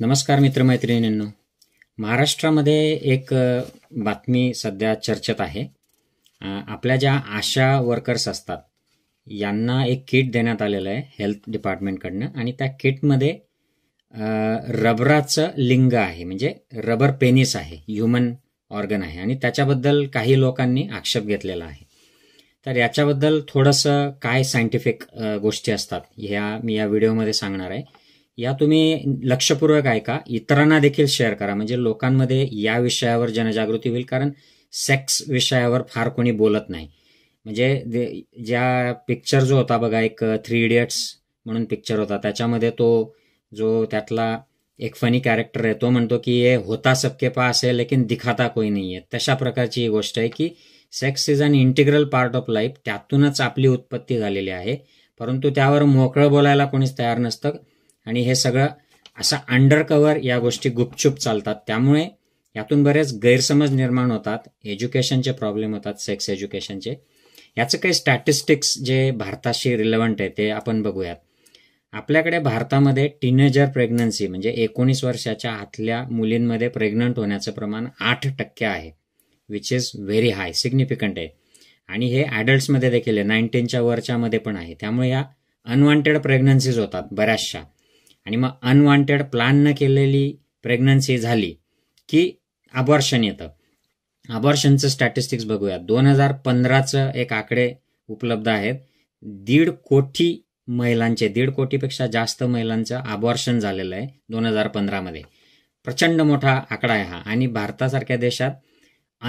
नमस्कार मित्रमैत्रिणींनो महाराष्ट्रामध्ये एक बातमी सध्या चर्चेत आहे आपल्या ज्या आशा वर्कर्स असतात यांना एक किट देण्यात आलेलं आहे हेल्थ डिपार्टमेंटकडनं आणि त्या किटमध्ये रबराचं लिंग आहे म्हणजे रबर पेनिस आहे ह्युमन ऑर्गन आहे आणि त्याच्याबद्दल काही लोकांनी आक्षेप घेतलेला आहे तर याच्याबद्दल थोडंसं काय सायंटिफिक गोष्टी असतात ह्या मी या व्हिडिओमध्ये सांगणार आहे या तुम्ही लक्षपूर्वक ऐका इतरांना देखील शेअर करा म्हणजे लोकांमध्ये या विषयावर जनजागृती होईल कारण सेक्स विषयावर फार कोणी बोलत नाही म्हणजे ज्या पिक्चर जो होता बघा एक थ्री इडियट्स म्हणून पिक्चर होता त्याच्यामध्ये तो जो त्यातला एक फनी कॅरेक्टर आहे तो म्हणतो की हे होता सबके पास आहे लेकिन दिखाता कोई नाही आहे तशा प्रकारची ही गोष्ट आहे की sex is an integral part of life त्यातूनच आपली उत्पत्ती झालेली आहे परंतु त्यावर मोकळं बोलायला कोणीच तयार नसतं आणि हे सगळं असं अंडरकवर या गोष्टी गुपचूप चालतात त्यामुळे यातून बरेच गैरसमज निर्माण होतात एज्युकेशनचे प्रॉब्लेम होतात सेक्स एज्युकेशनचे याचं काही स्टॅटिस्टिक्स जे भारताशी रिलेवंट आहे ते आपण बघूयात आपल्याकडे भारतामध्ये टीनेजर प्रेग्नन्सी म्हणजे एकोणीस वर्षाच्या आतल्या मुलींमध्ये प्रेग्नंट होण्याचं प्रमाण आठ टक्के आहे which is very high significant आहे आणि हे ॲडल्ट्समध्ये देखील आहे नाईन्टीनच्या वरच्यामध्ये पण आहे त्यामुळे या अनवॉन्टेड प्रेग्नन्सीज होतात बऱ्याचशा आणि मग अनवॉन्टेड न केलेली प्रेग्नन्सी झाली की अबॉर्शन येतं अबॉर्शनचं स्टॅटिस्टिक्स बघूया दोन हजार पंधराचं एक आकडे उपलब्ध आहेत दीड कोटी महिलांचे दीड कोटीपेक्षा जास्त महिलांचं अबॉर्शन झालेलं आहे दोन हजार पंधरामध्ये प्रचंड मोठा आकडा आहे हा आणि भारतासारख्या देशात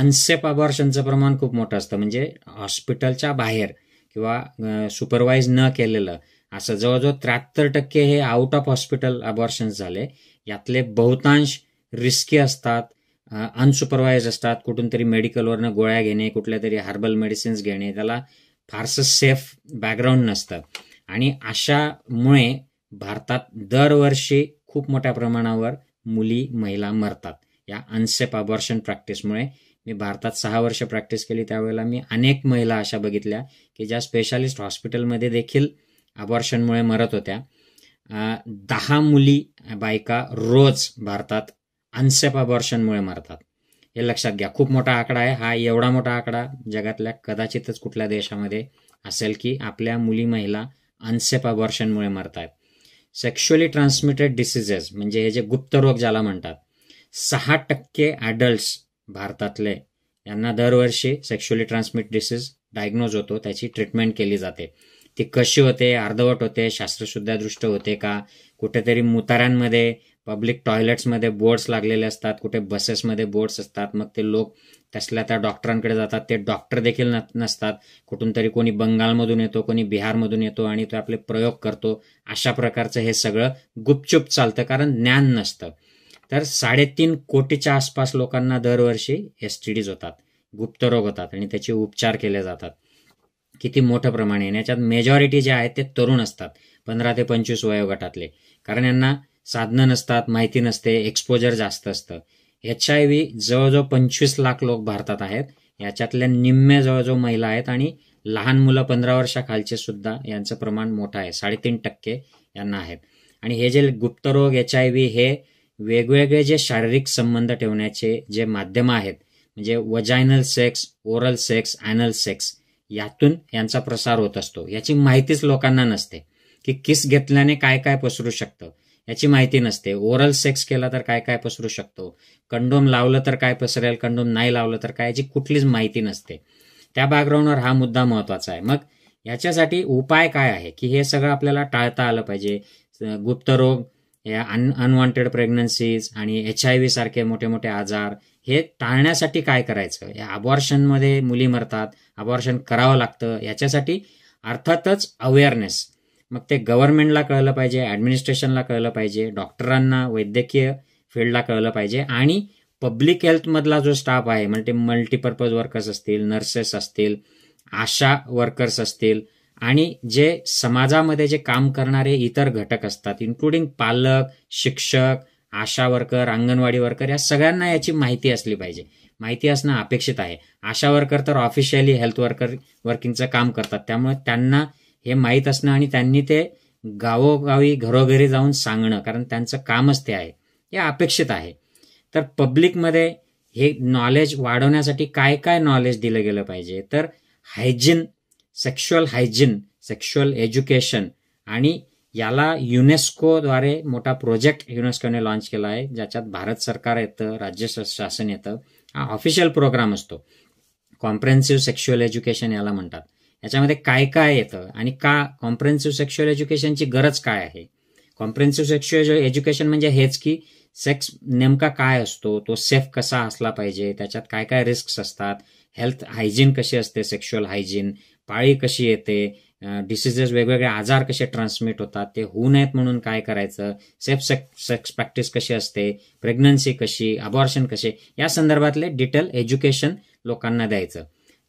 अनसेप अबॉर्शनचं प्रमाण खूप मोठं असतं म्हणजे हॉस्पिटलच्या बाहेर किंवा सुपरवाईज न केलेलं असं जवळजवळ त्र्याहत्तर टक्के हे आउट ऑफ हॉस्पिटल अबॉर्शन झाले यातले बहुतांश रिस्की असतात अनसुपरवाईज असतात कुठून तरी मेडिकलवरनं गोळ्या घेणे कुठल्या तरी हर्बल मेडिसिन्स घेणे त्याला फारसं सेफ बॅकग्राऊंड नसतं आणि अशामुळे भारतात दरवर्षी खूप मोठ्या प्रमाणावर मुली महिला मरतात या अनसेफ अबॉर्शन प्रॅक्टिसमुळे मी भारतात सहा वर्ष प्रॅक्टिस केली त्यावेळेला मी अनेक महिला अशा बघितल्या की ज्या स्पेशालिस्ट हॉस्पिटलमध्ये देखील अबॉर्शनमुळे मरत होत्या दहा मुली बायका रोज भारतात अनसेप अबॉर्शनमुळे मरतात हे लक्षात घ्या खूप मोठा आकडा आहे हा एवढा मोठा आकडा जगातल्या कदाचितच कुठल्या देशामध्ये असेल की आपल्या मुली महिला अनसेप अबॉर्शनमुळे मरत आहेत सेक्शुअली ट्रान्समिटेड डिसिजेस म्हणजे हे जे गुप्त रोग ज्याला म्हणतात सहा टक्के ॲडल्ट्स भारतातले यांना दरवर्षी सेक्शुअली ट्रान्समिट डिसीज डायग्नोज होतो त्याची ट्रीटमेंट केली जाते ते कशी होते अर्धवट होते शास्त्रशुद्धा दृष्ट होते का कुठेतरी मुतारांमध्ये पब्लिक टॉयलेट्समध्ये बोर्ड्स लागलेले असतात कुठे बसेसमध्ये बोर्ड्स असतात मग ते लोक तसल्या त्या डॉक्टरांकडे जातात ते डॉक्टर देखील नसतात कुठून तरी कोणी बंगालमधून येतो कोणी बिहारमधून येतो आणि तो आपले प्रयोग करतो अशा प्रकारचं हे सगळं गुपचुप चालतं कारण ज्ञान नसतं तर साडेतीन कोटीच्या आसपास लोकांना दरवर्षी एस टी डीज होतात गुप्तरोग होतात आणि त्याचे उपचार केले जातात किती मोठं प्रमाण आहे याच्यात मेजॉरिटी जे आहेत ते तरुण असतात पंधरा ते पंचवीस वयोगटातले कारण यांना साधनं नसतात माहिती नसते एक्सपोजर जास्त असतं एच आय व्ही जवळजवळ पंचवीस लाख लोक भारतात आहेत याच्यातल्या निम्म्या जवळजवळ महिला आहेत आणि लहान मुलं पंधरा वर्षाखालचे सुद्धा यांचं प्रमाण मोठं आहे साडेतीन टक्के यांना आहेत आणि हे जे गुप्तरोग एच आय व्ही हे वेगवेगळे जे शारीरिक संबंध ठेवण्याचे जे माध्यम आहेत म्हणजे vaginal sex oral sex anal sex यातून यांचा प्रसार होत असतो याची माहितीच लोकांना नसते की किस घेतल्याने काय काय पसरू शकतं याची माहिती नसते ओरल सेक्स केला तर काय काय पसरू शकतो कंडोम लावलं तर काय पसरेल कंडोम नाही लावलं तर काय याची कुठलीच माहिती नसते त्या बॅकग्राऊंडवर हा मुद्दा महत्वाचा आहे मग याच्यासाठी उपाय काय आहे की हे सगळं आपल्याला टाळता आलं पाहिजे गुप्तरोग या अन अनवॉन्टेड प्रेग्नन्सीज आणि एच आय व्ही सारखे मोठे मोठे आजार हे टाळण्यासाठी काय करायचं या अबॉर्शनमध्ये मुली मरतात अबॉर्शन करावं लागतं याच्यासाठी अर्थातच अवेअरनेस मग ते गव्हर्नमेंटला कळलं पाहिजे ॲडमिनिस्ट्रेशनला कळलं पाहिजे डॉक्टरांना वैद्यकीय फील्डला कळलं पाहिजे आणि पब्लिक हेल्थमधला जो स्टाफ आहे म्हणजे मल्टीपर्पज वर्कर्स असतील नर्सेस असतील आशा वर्कर्स असतील आणि जे समाजामध्ये जे काम करणारे इतर घटक असतात इन्क्लुडिंग पालक शिक्षक आशा वर्कर अंगणवाडी वर्कर या सगळ्यांना याची माहिती असली पाहिजे माहिती असणं अपेक्षित आहे आशा वर्कर तर ऑफिशियली हेल्थ वर्कर वर्किंगचं काम करतात त्यामुळे त्यांना हे माहीत असणं आणि त्यांनी ते गावोगावी घरोघरी जाऊन सांगणं कारण त्यांचं कामच ते आहे हे अपेक्षित आहे तर पब्लिकमध्ये हे नॉलेज वाढवण्यासाठी काय काय नॉलेज दिलं गेलं पाहिजे तर hygiene sexual hygiene sexual education आणि याला युनेस्कोद्वारे मोठा प्रोजेक्ट युनेस्कोने लॉन्च केला आहे ज्याच्यात भारत सरकार येतं राज्य शासन येतं हा ऑफिशियल प्रोग्राम असतो कॉम्प्रेन्सिव्ह सेक्शुअल एज्युकेशन याला म्हणतात याच्यामध्ये काय काय येतं आणि का कॉम्प्रेन्सिव्ह सेक्शुअल एज्युकेशनची गरज काय आहे कॉम्प्रेन्सिव्ह सेक्शुअल एज्युकेशन म्हणजे हेच की सेक्स नेमका काय असतो तो सेफ कसा असला पाहिजे त्याच्यात काय काय रिस्क असतात हेल्थ हायजीन कशी असते सेक्शुअल हायजीन पाळी कशी येते डिसिजेस वेगवेगळे आजार कसे ट्रान्समिट होतात ते होऊ नयेत म्हणून काय करायचं सेफ सेक्स सेक्स प्रॅक्टिस कशी असते प्रेग्नन्सी कशी अबॉर्शन कसे या संदर्भातले डिटेल एज्युकेशन लोकांना द्यायचं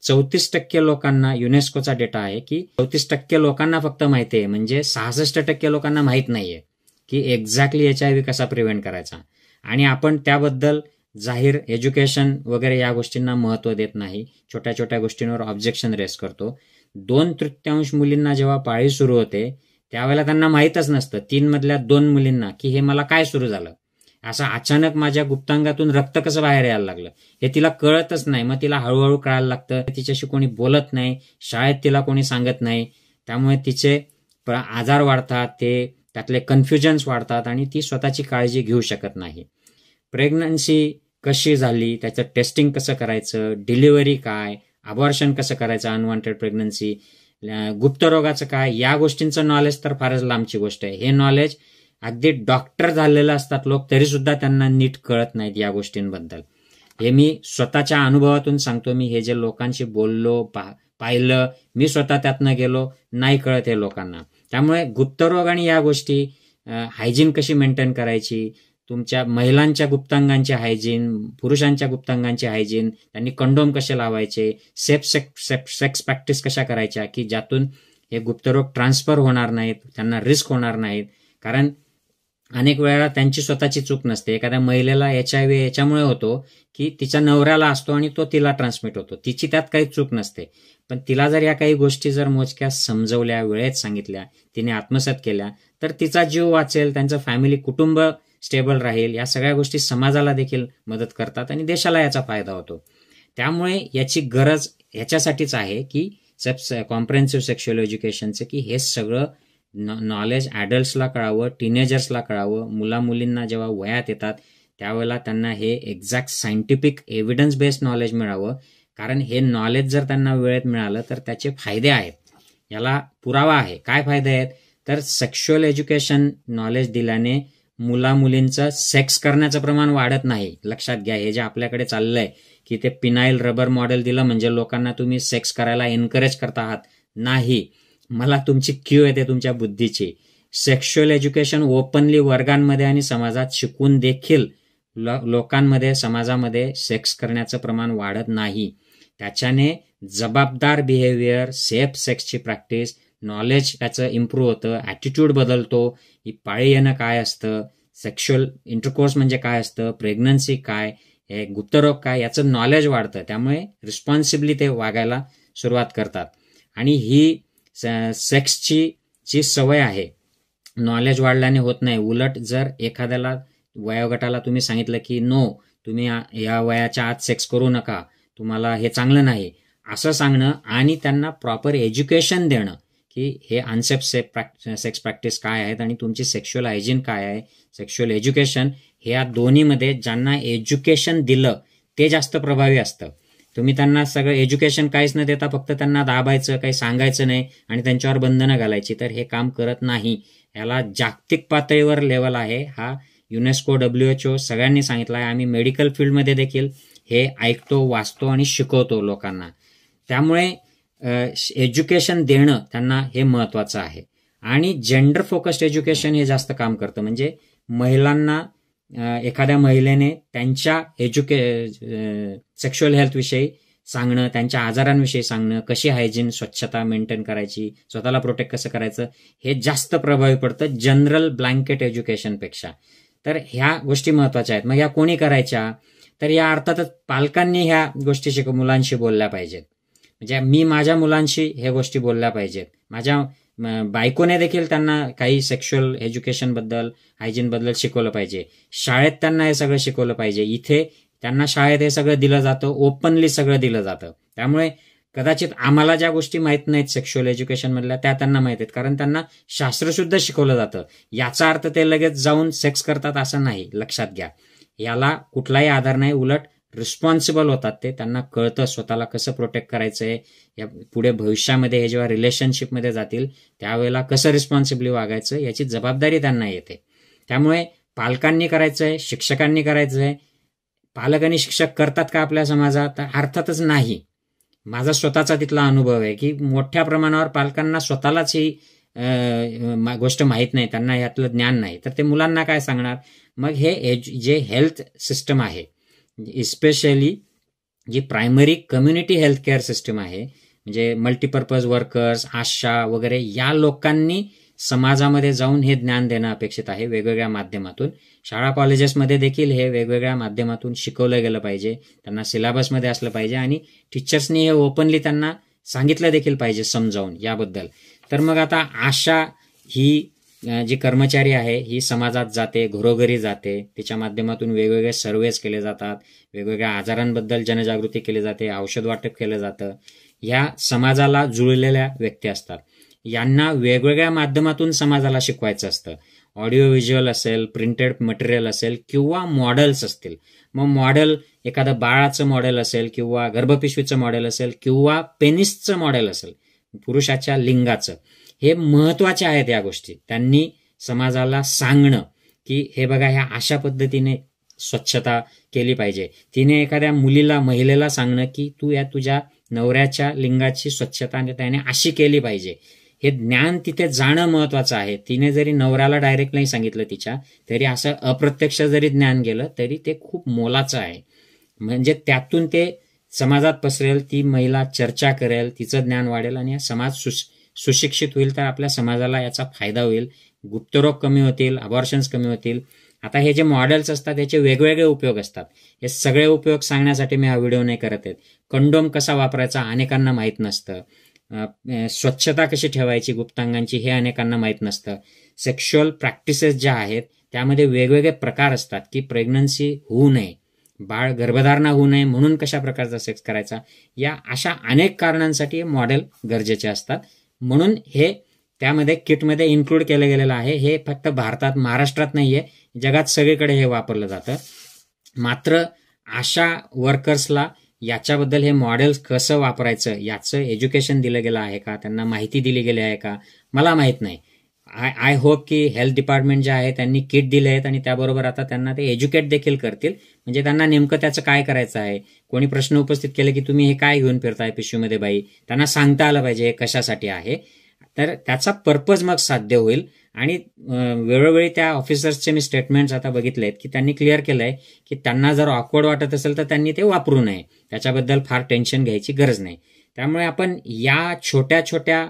चौतीस टक्के लोकांना युनेस्कोचा डेटा आहे की चौतीस टक्के लोकांना फक्त माहिती आहे म्हणजे सहासष्ट टक्के लोकांना माहीत नाहीये की एक्झॅक्टली एच आय व्ही कसा प्रिव्हेंट करायचा आणि आपण त्याबद्दल जाहीर एज्युकेशन वगैरे या गोष्टींना महत्त्व देत नाही छोट्या छोट्या गोष्टींवर ऑब्जेक्शन रेस करतो दोन तृतीयांश मुलींना जेव्हा पाळी सुरू होते त्यावेळेला त्यांना माहीतच नसतं तीन मधल्या दोन मुलींना की हे मला काय सुरू झालं असं अचानक माझ्या गुप्तांगातून रक्त कसं बाहेर यायला लागलं हे तिला कळतच नाही मग तिला हळूहळू कळायला लागतं तिच्याशी कोणी बोलत नाही शाळेत तिला कोणी सांगत नाही त्यामुळे तिचे आजार वाढतात ते त्यातले कन्फ्युजन्स वाढतात आणि ती स्वतःची काळजी घेऊ शकत नाही प्रेग्नन्सी कशी झाली त्याचं टेस्टिंग कसं करायचं डिलिव्हरी काय अबॉर्शन कसं करायचं अनवॉन्टेड प्रेग्नन्सी गुप्तरोगाचं काय या गोष्टींचं नॉलेज तर फारच लांबची गोष्ट आहे हे नॉलेज अगदी डॉक्टर झालेलं असतात लोक तरी सुद्धा त्यांना नीट कळत नाहीत या गोष्टींबद्दल हे मी स्वतःच्या अनुभवातून सांगतो मी हे जे लोकांशी बोललो पाहिलं मी स्वतः त्यातनं गेलो नाही कळत हे लोकांना त्यामुळे गुप्तरोग आणि या गोष्टी हायजीन कशी मेंटेन करायची तुमच्या महिलांच्या गुप्तांगांचे हायजीन पुरुषांच्या गुप्तांगांचे हायजीन त्यांनी कंडोम कसे लावायचे सेफ सेक्स सेक्स प्रॅक्टिस कशा करायच्या की ज्यातून हे गुप्तरोग ट्रान्सफर होणार नाहीत त्यांना रिस्क होणार नाहीत कारण अनेक वेळा त्यांची स्वतःची चूक नसते एखाद्या महिलेला एच आय याच्यामुळे होतो की तिच्या नवऱ्याला असतो आणि तो तिला ट्रान्समिट होतो तिची त्यात काही चूक नसते पण तिला जर या काही गोष्टी जर मोजक्या समजवल्या वेळेत सांगितल्या तिने आत्मसात केल्या तर तिचा जीव वाचेल त्यांचं फॅमिली कुटुंब स्टेबल राहील या सगळ्या गोष्टी समाजाला देखील मदत करतात आणि देशाला याचा फायदा होतो त्यामुळे याची गरज ह्याच्यासाठीच आहे की सबस कॉम्प्रेन्सिव्ह सेक्शुअल एज्युकेशनचं की हे सगळं नॉलेज ॲडल्ट्सला कळावं टीनेजर्सला कळावं मुलामुलींना जेव्हा वयात येतात त्यावेळेला त्यांना हे exact scientific evidence based knowledge मिळावं कारण हे नॉलेज जर त्यांना वेळेत मिळालं तर त्याचे फायदे आहेत याला पुरावा आहे काय फायदे आहेत तर सेक्शुअल एज्युकेशन नॉलेज दिल्याने मुला मुलींचं सेक्स करण्याचं प्रमाण वाढत नाही लक्षात घ्या हे जे आपल्याकडे चाललंय की ते पिनाईल रबर मॉडेल दिलं म्हणजे लोकांना तुम्ही सेक्स करायला एनकरेज करत आहात नाही मला तुमची क्यू येते तुमच्या बुद्धीची सेक्शुअल एज्युकेशन ओपनली वर्गांमध्ये आणि समाजात शिकून देखील लोकांमध्ये समाजामध्ये सेक्स करण्याचं प्रमाण वाढत नाही त्याच्याने जबाबदार बिहेवियर सेफ सेक्सची प्रॅक्टिस नॉलेज त्याचं इम्प्रूव्ह होतं ॲटिट्यूड बदलतो ही पाळी येणं काय असतं सेक्शुअल इंटरकोर्स म्हणजे काय असतं प्रेग्नन्सी काय हे गुप्तरोग काय याचं नॉलेज वाढतं त्यामुळे रिस्पॉन्सिबली ते वागायला सुरुवात करतात आणि ही सेक्सची जी सवय आहे नॉलेज वाढल्याने होत नाही उलट जर एखाद्याला वयोगटाला तुम्ही सांगितलं की नो तुम्ही या वयाच्या आत सेक्स करू नका तुम्हाला हे चांगलं नाही असं सांगणं आणि त्यांना प्रॉपर एज्युकेशन देणं की हे अनसेफ सेफ प्रॅक्ट सेक्स प्रॅक्टिस काय आहेत आणि तुमची सेक्शुअल हायजीन काय आहे सेक्शुअल एज्युकेशन ह्या दोन्हीमध्ये ज्यांना एज्युकेशन दिलं ते जास्त प्रभावी असतं तुम्ही त्यांना सगळं एज्युकेशन काहीच न देता फक्त त्यांना दाबायचं काही सांगायचं नाही आणि त्यांच्यावर बंधनं घालायची तर हे काम करत नाही याला जागतिक पातळीवर लेवल आहे हा युनेस्को डब्ल्यू एच ओ सगळ्यांनी सांगितलं आहे आम्ही मेडिकल फील्डमध्ये देखील हे ऐकतो वाचतो आणि शिकवतो लोकांना त्यामुळे एज्युकेशन देणं त्यांना हे महत्वाचं आहे आणि जेंडर फोकस्ड एज्युकेशन हे जास्त काम करतं म्हणजे महिलांना एखाद्या महिलेने त्यांच्या एज्युके सेक्शुअल हेल्थविषयी सांगणं त्यांच्या आजारांविषयी सांगणं कशी हायजीन स्वच्छता मेंटेन करायची स्वतःला प्रोटेक्ट कसं करायचं हे जास्त प्रभावी पडतं जनरल ब्लँकेट एज्युकेशनपेक्षा तर ह्या गोष्टी महत्वाच्या आहेत मग ह्या कोणी करायच्या तर या अर्थातच पालकांनी ह्या गोष्टी शिक मुलांशी बोलल्या पाहिजेत म्हणजे मी माझ्या मुलांशी हे गोष्टी बोलल्या पाहिजेत माझ्या बायकोने देखील त्यांना काही सेक्शुअल एज्युकेशनबद्दल हायजीनबद्दल शिकवलं पाहिजे शाळेत त्यांना हे सगळं शिकवलं पाहिजे इथे त्यांना शाळेत हे सगळं दिलं जातं ओपनली सगळं दिलं जातं त्यामुळे कदाचित आम्हाला ज्या गोष्टी माहीत नाहीत सेक्शुअल एज्युकेशनमधल्या त्या त्यांना माहीत आहेत कारण त्यांना शास्त्रशुद्ध शिकवलं जातं याचा अर्थ ते लगेच जाऊन सेक्स करतात असं नाही लक्षात घ्या याला कुठलाही आधार नाही उलट रिस्पॉन्सिबल होतात ते त्यांना कळतं स्वतःला कसं प्रोटेक्ट करायचं आहे या पुढे भविष्यामध्ये हे जेव्हा रिलेशनशिपमध्ये जातील त्यावेळेला कसं रिस्पॉन्सिबली वागायचं याची जबाबदारी त्यांना येते त्यामुळे पालकांनी करायचं आहे शिक्षकांनी करायचं आहे पालक आणि शिक्षक करतात का आपल्या समाजात अर्थातच नाही माझा स्वतःचा तिथला अनुभव आहे की मोठ्या प्रमाणावर पालकांना स्वतःलाच ही गोष्ट माहीत नाही त्यांना यातलं ज्ञान नाही तर ते मुलांना काय सांगणार मग हे जे हेल्थ सिस्टम आहे इस्पेशली जी primary community health care system आहे म्हणजे मल्टीपर्पज वर्कर्स आशा वगैरे या लोकांनी समाजामध्ये जाऊन हे ज्ञान देणं अपेक्षित आहे वेगवेगळ्या माध्यमातून शाळा कॉलेजेसमध्ये देखील हे वेगवेगळ्या माध्यमातून शिकवलं गेलं पाहिजे त्यांना सिलेबसमध्ये असलं पाहिजे आणि टीचर्सनी हे ओपनली त्यांना सांगितलं देखील पाहिजे समजावून याबद्दल तर मग आता आशा ही जी कर्मचारी आहे ही समाजात जाते घरोघरी जाते तिच्या माध्यमातून वेगवेगळे सर्वेज केले जातात वेगवेगळ्या आजारांबद्दल जनजागृती केली जाते औषध वाटप केलं जातं ह्या समाजाला जुळलेल्या व्यक्ती असतात यांना वेगवेगळ्या माध्यमातून समाजाला शिकवायचं असतं ऑडिओ व्हिज्युअल असेल प्रिंटेड मटेरियल असेल किंवा मॉडेल्स असतील मग मॉडेल एखादं बाळाचं मॉडेल असेल किंवा गर्भपिशवीचं मॉडेल असेल किंवा पेनिसचं मॉडेल असेल पुरुषाच्या लिंगाचं हे महत्वाचे आहेत या गोष्टी त्यांनी समाजाला सांगणं की हे बघा ह्या अशा पद्धतीने स्वच्छता केली पाहिजे तिने एखाद्या मुलीला महिलेला सांगणं की तू या तुझ्या नवऱ्याच्या लिंगाची स्वच्छता त्याने अशी केली पाहिजे हे ज्ञान तिथे जाणं महत्वाचं आहे तिने जरी नवऱ्याला डायरेक्ट नाही सांगितलं तिच्या तरी असं अप्रत्यक्ष जरी ज्ञान गेलं तरी ते खूप मोलाचं आहे म्हणजे त्यातून ते समाजात पसरेल ती महिला चर्चा करेल तिचं ज्ञान वाढेल आणि समाज सुश सुशिक्षित होईल तर आपल्या समाजाला याचा फायदा होईल गुप्तरोग कमी होतील अबॉर्शन्स कमी होतील आता हे जे मॉडेल्स असतात याचे वेगवेगळे उपयोग असतात हे सगळे उपयोग सांगण्यासाठी मी हा व्हिडिओ नाही करत आहेत कंडोम कसा वापरायचा अनेकांना माहीत नसतं स्वच्छता कशी ठेवायची गुप्तांगांची हे अनेकांना माहीत नसतं सेक्शुअल प्रॅक्टिसेस ज्या आहेत त्यामध्ये वेगवेगळे प्रकार असतात की प्रेग्नन्सी होऊ नये बाळ गर्भधारणा होऊ नये म्हणून कशा प्रकारचा सेक्स करायचा या अशा अनेक कारणांसाठी मॉडेल गरजेचे असतात म्हणून हे त्यामध्ये किटमध्ये इन्क्लूड केलं गेलेलं आहे हे फक्त भारतात महाराष्ट्रात नाही आहे जगात सगळीकडे हे वापरलं जातं मात्र आशा वर्कर्सला याच्याबद्दल हे मॉडेल्स कसं वापरायचं याचं एज्युकेशन दिलं गेलं आहे का त्यांना माहिती दिली गेली आहे का मला माहीत नाही आय आय होप की हेल्थ डिपार्टमेंट जे आहे त्यांनी किट दिले आहेत आणि त्याबरोबर आता त्यांना ते एज्युकेट देखील करतील म्हणजे त्यांना नेमकं त्याचं काय करायचं आहे कोणी प्रश्न उपस्थित केले की तुम्ही हे काय घेऊन फिरताय पिशवीमध्ये बाई त्यांना सांगता आलं पाहिजे हे कशासाठी आहे तर त्याचा पर्पज मग साध्य होईल आणि वेळोवेळी त्या ऑफिसर्सचे मी स्टेटमेंट्स आता बघितले आहेत की त्यांनी क्लिअर केलं आहे की त्यांना जर ऑकवर्ड वाटत असेल तर त्यांनी ते वापरू नये त्याच्याबद्दल फार टेन्शन घ्यायची गरज नाही त्यामुळे आपण या छोट्या छोट्या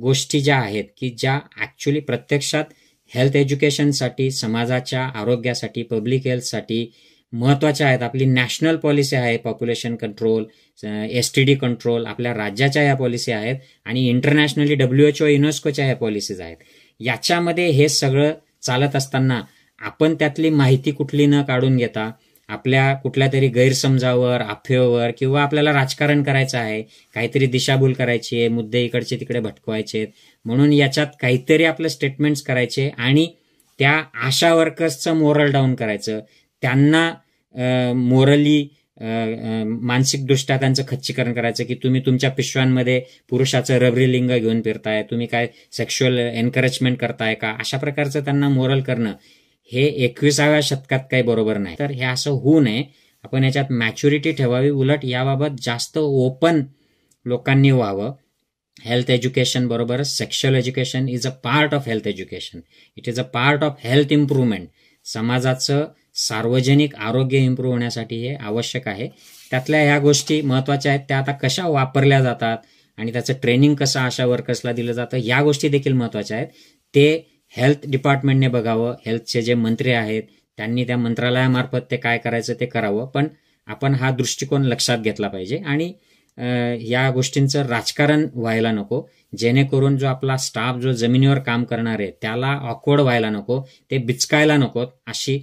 गोष्टी ज्या आहेत की ज्या ॲक्च्युली प्रत्यक्षात हेल्थ एज्युकेशनसाठी समाजाच्या आरोग्यासाठी पब्लिक हेल्थसाठी महत्त्वाच्या आहेत आपली नॅशनल पॉलिसी आहे population control S T D control आपल्या राज्याच्या ह्या पॉलिसी आहेत आणि इंटरनॅशनली डब्ल्यू एच ओ युनेस्कोच्या ह्या पॉलिसीज आहेत याच्यामध्ये हे सगळं चालत असताना आपण त्यातली माहिती कुठली न काढून घेता आपल्या कुठल्या तरी गैरसमजावर अफेवर किंवा आपल्याला राजकारण करायचं आहे काहीतरी दिशाभूल करायची आहे मुद्दे इकडचे तिकडे भटकवायचे म्हणून याच्यात काहीतरी आपलं स्टेटमेंट्स करायचे आणि त्या आशा वर्कर्सचं मोरल डाऊन करायचं त्यांना मोरली मानसिकदृष्ट्या त्यांचं खच्चीकरण करायचं की तुम्ही तुमच्या पिशव्यांमध्ये पुरुषाचं रबरी लिंग घेऊन फिरताय तुम्ही काय सेक्शुअल एनकरेजमेंट करताय का अशा प्रकारचं त्यांना मोरल करणं हे एकविसाव्या शतकात काही बरोबर नाही तर हे असं होऊ नये आपण याच्यात मॅच्युरिटी ठेवावी उलट याबाबत जास्त ओपन लोकांनी व्हावं हेल्थ एज्युकेशन बरोबर sexual education is a part of health education it is a part of health improvement समाजाचं सार्वजनिक आरोग्य इम्प्रूव्ह होण्यासाठी हे आवश्यक आहे त्यातल्या ह्या गोष्टी महत्वाच्या आहेत त्या आता कशा वापरल्या जातात आणि त्याचं ट्रेनिंग कसं आशा वर्कर्सला दिलं जातं या गोष्टी देखील महत्वाच्या आहेत ते हेल्थ डिपार्टमेंटने बघावं हेल्थचे जे मंत्री आहेत त्यांनी त्या मंत्रालयामार्फत ते काय करायचं ते करावं पण आपण हा दृष्टिकोन लक्षात घेतला पाहिजे आणि या गोष्टींचं राजकारण व्हायला नको जेणेकरून जो आपला स्टाफ जो जमिनीवर काम करणार आहे त्याला ऑकवर्ड व्हायला नको ते बिचकायला नको अशी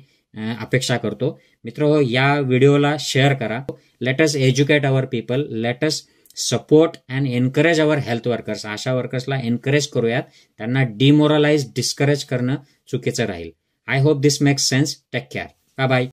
अपेक्षा करतो मित्र या व्हिडिओला शेअर करा let's educate our people let's support and encourage our health workers ASHA वर्कर्सला एनकरेज करूयात त्यांना डिमोरलाइज डिस्करेज करणं चुकीचं राहील I hope this makes sense take care का बाय